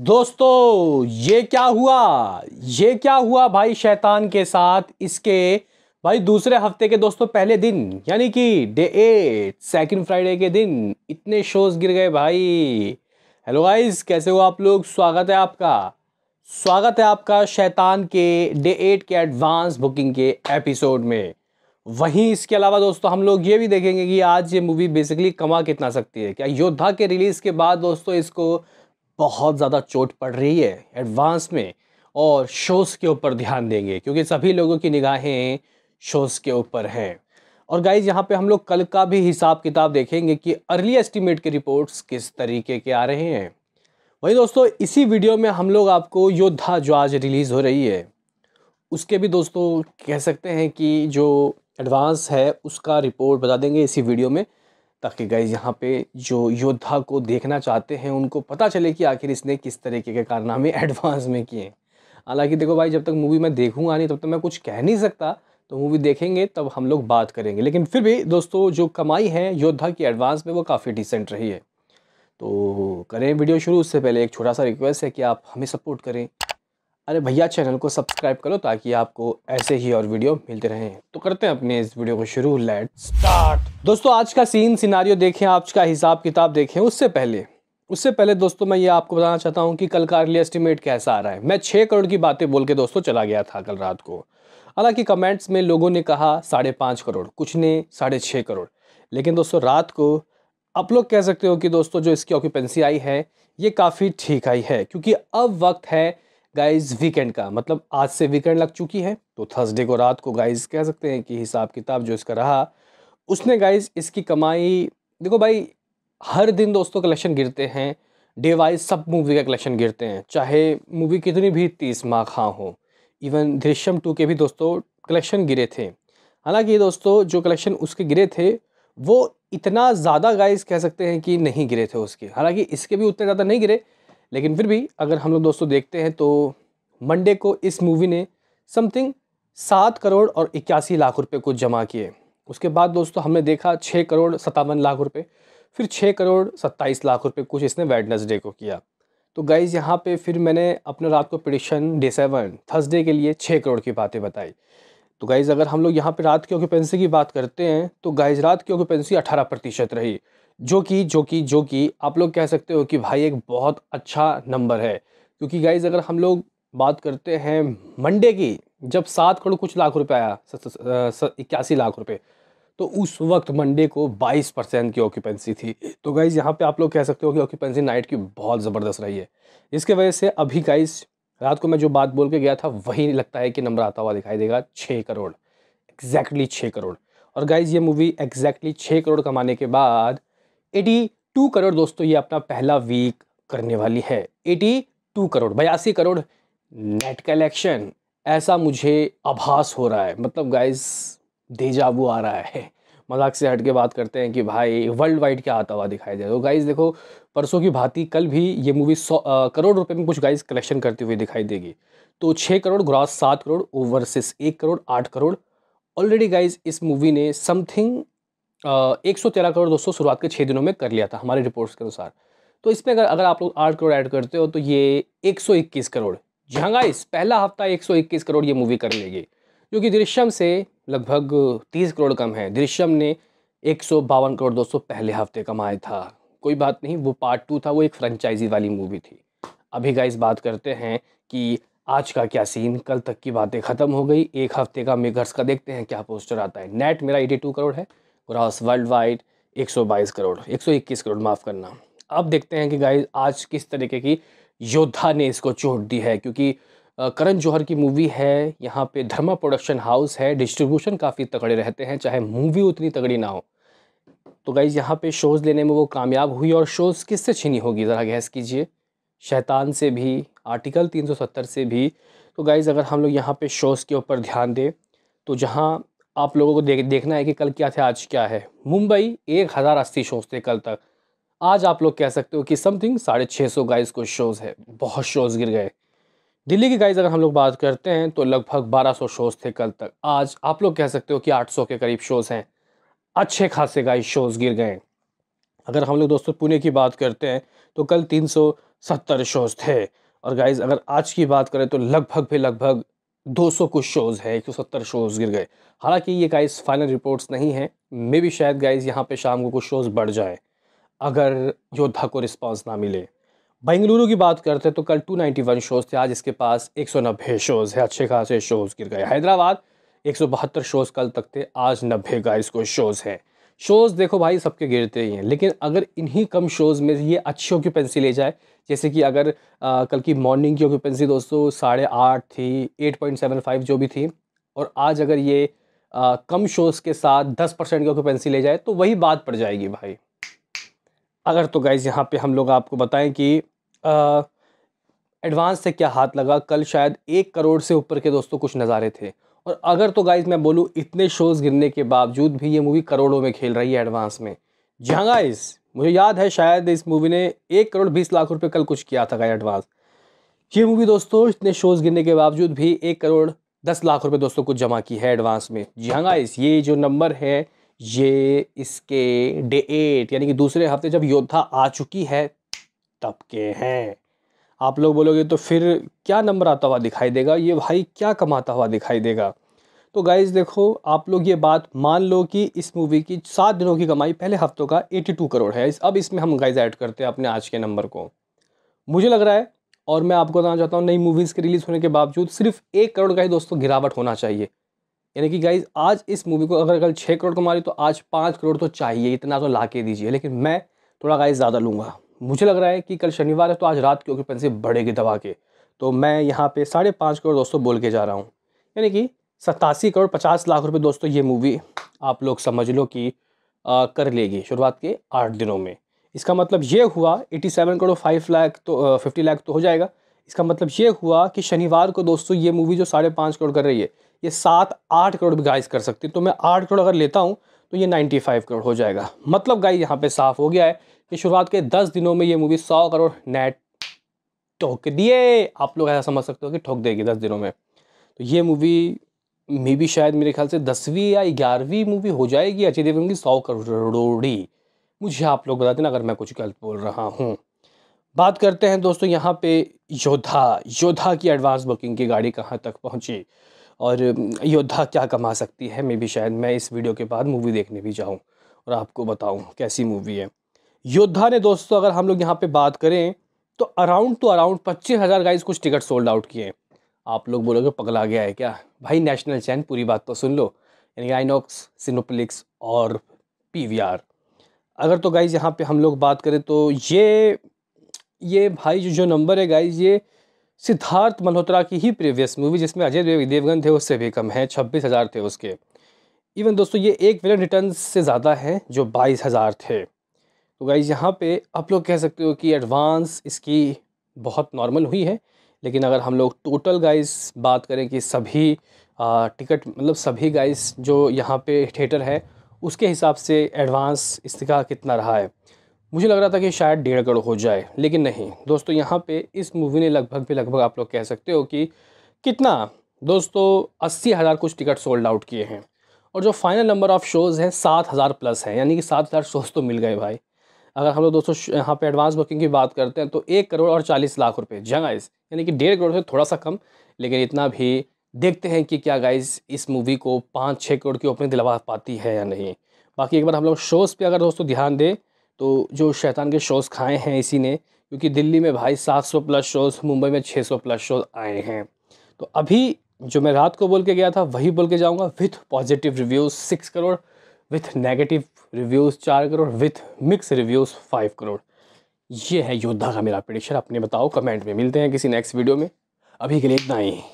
दोस्तों ये क्या हुआ ये क्या हुआ भाई शैतान के साथ इसके भाई दूसरे हफ्ते के दोस्तों पहले दिन यानी कि डे एट सेकेंड फ्राइडे के दिन इतने शोज़ गिर गए भाई हेलो गाइस कैसे हो आप लोग स्वागत है आपका स्वागत है आपका शैतान के डे एट के एडवांस बुकिंग के एपिसोड में वहीं इसके अलावा दोस्तों हम लोग ये भी देखेंगे कि आज ये मूवी बेसिकली कमा कितना सकती है क्या योद्धा के रिलीज़ के बाद दोस्तों इसको बहुत ज़्यादा चोट पड़ रही है एडवांस में और शोज़ के ऊपर ध्यान देंगे क्योंकि सभी लोगों की निगाहें शोज़ के ऊपर हैं और गाइज यहाँ पे हम लोग कल का भी हिसाब किताब देखेंगे कि अर्ली एस्टीमेट के रिपोर्ट्स किस तरीके के आ रहे हैं वही दोस्तों इसी वीडियो में हम लोग आपको योद्धा जो आज रिलीज़ हो रही है उसके भी दोस्तों कह सकते हैं कि जो एडवांस है उसका रिपोर्ट बता देंगे इसी वीडियो में ताकि गाइज यहाँ पे जो योद्धा को देखना चाहते हैं उनको पता चले कि आखिर इसने किस तरीके के कारनामे एडवांस में किए हालांकि देखो भाई जब तक मूवी मैं देखूंगा नहीं तब तक तो मैं कुछ कह नहीं सकता तो मूवी देखेंगे तब हम लोग बात करेंगे लेकिन फिर भी दोस्तों जो कमाई है योद्धा की एडवांस में वो काफ़ी डिसेंट रही है तो करें वीडियो शुरू उससे पहले एक छोटा सा रिक्वेस्ट है कि आप हमें सपोर्ट करें अरे भैया चैनल को सब्सक्राइब करो ताकि आपको ऐसे ही और वीडियो मिलते रहें तो करते हैं अपने इस वीडियो को शुरू लेट स्टार्ट दोस्तों आज का सीन सिनारियो देखें आज का हिसाब किताब देखें उससे पहले उससे पहले दोस्तों मैं ये आपको बताना चाहता हूँ कि कल का अर्ली एस्टिमेट कैसा आ रहा है मैं छः करोड़ की बातें बोल के दोस्तों चला गया था कल रात को हालांकि कमेंट्स में लोगों ने कहा साढ़े पाँच करोड़ कुछ ने साढ़े छः करोड़ लेकिन दोस्तों रात को आप लोग कह सकते हो कि दोस्तों जो इसकी ऑक्यूपेंसी आई है ये काफ़ी ठीक आई है क्योंकि अब वक्त है गाइस वीकेंड का मतलब आज से वीकेंड लग चुकी है तो थर्सडे को रात को गाइस कह सकते हैं कि हिसाब किताब जो इसका रहा उसने गाइस इसकी कमाई देखो भाई हर दिन दोस्तों कलेक्शन गिरते हैं डे वाइज सब मूवी का कलेक्शन गिरते हैं चाहे मूवी कितनी भी तीस माह हाँ खां हो इवन दृश्यम टू के भी दोस्तों कलेक्शन गिरे थे हालांकि दोस्तों जो कलेक्शन उसके गिरे थे वो इतना ज़्यादा गाइस कह सकते हैं कि नहीं गिरे थे उसके हालांकि इसके भी उतने ज़्यादा नहीं गिरे लेकिन फिर भी अगर हम लोग दोस्तों देखते हैं तो मंडे को इस मूवी ने समथिंग सात करोड़ और इक्यासी लाख रुपए को जमा किए उसके बाद दोस्तों हमने देखा छः करोड़ सत्तावन लाख रुपए फिर छः करोड़ सत्ताईस लाख रुपए कुछ इसने वेडनेसडे को किया तो गाइज़ यहाँ पे फिर मैंने अपने रात को प्रडिक्शन डे सेवन थर्सडे के लिए छः करोड़ की बातें बताई तो गाइज़ अगर हम लोग यहाँ पे रात की ऑक्यूपेंसी की बात करते हैं तो गाइज रात की ऑक्यूपेंसी अठारह प्रतिशत रही जो कि जो कि जो कि आप लोग कह सकते हो कि भाई एक बहुत अच्छा नंबर है क्योंकि गाइज अगर हम लोग बात करते हैं मंडे की जब सात करोड़ कुछ लाख रुपए आया इक्यासी लाख रुपए तो उस वक्त मंडे को 22 परसेंट की ऑक्यूपेंसी थी तो गाइज़ यहाँ पे आप लोग कह सकते हो कि ऑक्यूपेंसी नाइट की बहुत ज़बरदस्त रही है इसके वजह से अभी गाइज़ रात को मैं जो बात बोल के गया था वही लगता है कि नंबर आता हुआ दिखाई देगा छः करोड़ एग्जैक्टली छः करोड़ और गाइज़ ये मूवी एग्जैक्टली छः करोड़ कमाने के बाद एटी टू करोड़ दोस्तों ये अपना पहला वीक करने वाली है एटी टू करोड़ बयासी करोड़ नेट कलेक्शन ऐसा मुझे आभास हो रहा है मतलब गाइस देजाबू आ रहा है मजाक से हट के बात करते हैं कि भाई वर्ल्ड वाइड क्या आता हुआ दिखाई दे तो गाइस देखो परसों की भांति कल भी ये मूवी सौ करोड़ रुपए में कुछ गाइस कलेक्शन करती हुई दिखाई देगी तो छः करोड़ ग्रॉस सात करोड़ ओवरसिस एक करोड़ आठ करोड़ ऑलरेडी गाइज इस मूवी ने समथिंग एक सौ तेरह करोड़ दोस्तों शुरुआत के छः दिनों में कर लिया था हमारे रिपोर्ट्स के अनुसार तो इसमें अगर अगर आप लोग आठ करोड़ ऐड करते हो तो ये एक सौ इक्कीस करोड़ इस हाँ पहला हफ्ता एक सौ इक्कीस करोड़ ये मूवी कर लेगी जो कि दृश्यम से लगभग तीस करोड़ कम है दृश्यम ने एक सौ बावन करोड़ दोस्तों पहले हफ्ते कमाया था कोई बात नहीं वो पार्ट टू था वो एक फ्रेंचाइजी वाली मूवी थी अभी गाइस बात करते हैं कि आज का क्या सीन कल तक की बातें ख़त्म हो गई एक हफ्ते का मेघर्स का देखते हैं क्या पोस्टर आता है नेट मेरा एटी टू करोड़ है gross world wide 122 crore 121 crore माफ़ करना अब देखते हैं कि गाइस आज किस तरीके की योद्धा ने इसको चोट दी है क्योंकि करण जौहर की मूवी है यहाँ पे धर्मा प्रोडक्शन हाउस है डिस्ट्रीब्यूशन काफ़ी तगड़े रहते हैं चाहे मूवी उतनी तगड़ी ना हो तो गाइज यहाँ पे शोज़ लेने में वो कामयाब हुई और शोज़ किससे छीनी होगी ज़रा गैस कीजिए शैतान से भी आर्टिकल 370 से भी तो गाइज़ अगर हम लोग यहाँ पे शोज़ के ऊपर ध्यान दें तो जहाँ आप लोगों को देख देखना है कि कल क्या थे आज क्या है मुंबई एक हज़ार अस्सी शोज़ थे कल तक आज आप लोग कह सकते हो कि समथिंग साढ़े छः सौ गाइज को शोज़ है बहुत शोज़ गिर गए दिल्ली की गाइज अगर हम लोग बात करते हैं तो लगभग बारह सौ शोज़ थे कल तक आज आप लोग कह सकते हो कि आठ सौ के करीब शोज़ हैं अच्छे खासे गाइज शोज़ गिर गए अगर हम लोग दोस्तों पुणे की बात करते हैं तो कल तीन सौ सत्तर शोज़ थे और गाइज अगर आज की बात करें तो लगभग भी लगभग 200 कुछ शोज़ है 170 शोज़ गिर गए हालांकि ये गाइस फाइनल रिपोर्ट्स नहीं हैं मे भी शायद गाइस यहाँ पे शाम को कुछ शोज़ बढ़ जाए अगर योद्धा को रिस्पांस ना मिले बेंगलुरु की बात करते हैं तो कल 291 शोज़ थे आज इसके पास एक शोज़ है अच्छे खासे शोज़ गिर गए हैदराबाद एक शोज़ कल तक थे आज नब्बे गाइज को शोज़ हैं शोज़ देखो भाई सबके गिरते ही हैं लेकिन अगर इन्हीं कम शोज़ में ये अच्छी ऑक्यूपेंसी ले जाए जैसे कि अगर आ, कल की मॉर्निंग की ऑक्यूपेंसी दोस्तों साढ़े आठ थी एट पॉइंट सेवन फाइव जो भी थी और आज अगर ये आ, कम शोज़ के साथ दस परसेंट की ऑक्यूपेंसी ले जाए तो वही बात पड़ जाएगी भाई अगर तो गाइज़ यहाँ पे हम लोग आपको बताएँ कि एडवांस से क्या हाथ लगा कल शायद एक करोड़ से ऊपर के दोस्तों कुछ नज़ारे थे और अगर तो गाइज़ मैं बोलूँ इतने शोज़ गिरने के बावजूद भी ये मूवी करोड़ों में खेल रही है एडवांस में जी हाँ गाइज़ मुझे याद है शायद इस मूवी ने एक करोड़ बीस लाख रुपये कल कुछ किया था गाइज एडवांस ये मूवी दोस्तों इतने शोज़ गिरने के बावजूद भी एक करोड़ दस लाख रुपये दोस्तों कुछ जमा की है एडवांस में जी हाँ गाइज़ ये जो नंबर है ये इसके डे एट यानी कि दूसरे हफ्ते जब योद्धा आ चुकी है तब के हैं आप लोग बोलोगे तो फिर क्या नंबर आता हुआ दिखाई देगा ये भाई क्या कमाता हुआ दिखाई देगा तो गाइज़ देखो आप लोग ये बात मान लो कि इस मूवी की सात दिनों की कमाई पहले हफ्तों का 82 करोड़ है अब इसमें हम गाइज ऐड करते हैं अपने आज के नंबर को मुझे लग रहा है और मैं आपको बताना चाहता हूँ नई मूवीज़ के रिलीज़ होने के बावजूद सिर्फ एक करोड़ का ही दोस्तों गिरावट होना चाहिए यानी कि गाइज आज इस मूवी को अगर कल छः करोड़ कमा रही तो आज पाँच करोड़ तो चाहिए इतना तो ला के दीजिए लेकिन मैं थोड़ा गाइज ज़्यादा लूँगा मुझे लग रहा है कि कल शनिवार है तो आज रात की ऑक्यूपेंसी बढ़ेगी दवा के तो मैं यहाँ पे साढ़े पाँच करोड़ दोस्तों बोल के जा रहा हूँ यानी कि सतासी करोड़ पचास लाख रुपए दोस्तों ये मूवी आप लोग समझ लो कि आ, कर लेगी शुरुआत के आठ दिनों में इसका मतलब ये हुआ eighty seven crore five lakh तो फिफ्टी लाख तो हो जाएगा इसका मतलब ये हुआ कि शनिवार को दोस्तों ये मूवी जो साढ़े पाँच करोड़ कर रही है ये सात आठ करोड़ भी गाइस कर सकती है तो मैं आठ करोड़ अगर लेता हूँ तो ये नाइन्टी फाइव करोड़ हो जाएगा मतलब गाइस यहाँ पे साफ हो गया है कि शुरुआत के दस दिनों में ये मूवी सौ करोड़ नेट ठोक दिए आप लोग ऐसा समझ सकते हो कि ठोक देगी दस दिनों में तो ये मूवी मे भी शायद मेरे ख्याल से दसवीं या ग्यारहवीं मूवी हो जाएगी अजय देवगन की सौ करोड़ी मुझे आप लोग बता देना अगर मैं कुछ गलत बोल रहा हूँ बात करते हैं दोस्तों यहाँ पे योद्धा योद्धा की एडवांस बुकिंग की गाड़ी कहाँ तक पहुँची और योद्धा क्या कमा सकती है मे भी शायद मैं इस वीडियो के बाद मूवी देखने भी जाऊँ और आपको बताऊँ कैसी मूवी है योद्धा ने दोस्तों अगर हम लोग यहाँ पे बात करें तो अराउंड टू अराउंड पच्चीस हज़ार गाइज कुछ टिकट सोल्ड आउट किए आप लोग बोलोगे पगला गया है क्या भाई नेशनल चैन पूरी बात तो सुन लो यानी आइनॉक्स सिनोप्लिक्स और पी अगर तो गाइज यहाँ पे हम लोग बात करें तो ये ये भाई जो जो नंबर है गाइज ये सिद्धार्थ मल्होत्रा की ही प्रीवियस मूवी जिसमें अजय देव देवगन थे उससे भी कम है छब्बीस हज़ार थे उसके इवन दोस्तों ये एक विलन रिटर्न से ज़्यादा हैं जो बाईस हज़ार थे तो गाइज़ यहाँ पे आप लोग कह सकते हो कि एडवांस इसकी बहुत नॉर्मल हुई है लेकिन अगर हम लोग टोटल गाइस बात करें कि सभी टिकट मतलब सभी गाइस जो यहाँ पे थिएटर है उसके हिसाब से एडवांस इसका कितना रहा है मुझे लग रहा था कि शायद डेढ़ करोड़ हो जाए लेकिन नहीं दोस्तों यहाँ पे इस मूवी ने लगभग भी लगभग आप लोग कह सकते हो कि कितना दोस्तों अस्सी हज़ार कुछ टिकट सोल्ड आउट किए हैं और जो फाइनल नंबर ऑफ़ शोज़ हैं सात हज़ार प्लस हैं यानी कि सात हज़ार शोज़ तो मिल गए भाई अगर हम लोग दोस्तों यहाँ पे एडवांस बुकिंग की बात करते हैं तो एक करोड़ और चालीस लाख रुपये जगाइज यानी कि डेढ़ करोड़ से थोड़ा सा कम लेकिन इतना भी देखते हैं कि क्या गाइज इस मूवी को पाँच छः करोड़ की ओपनिंग दिलवा पाती है या नहीं बाकी एक बार हम लोग शोज़ पर अगर दोस्तों ध्यान दें तो जो शैतान के शोज़ खाए हैं इसी ने क्योंकि दिल्ली में भाई सात प्लस शोज़ मुंबई में छः प्लस शोज़ आए हैं तो अभी जो मैं रात को बोल के गया था वही बोल के जाऊँगा with positive reviews six crore with negative reviews चार crore with mix reviews five crore ये है योद्धा का मेरा प्रडिक्शन अपने बताओ कमेंट में मिलते हैं किसी नेक्स्ट वीडियो में अभी के लिए इतना ही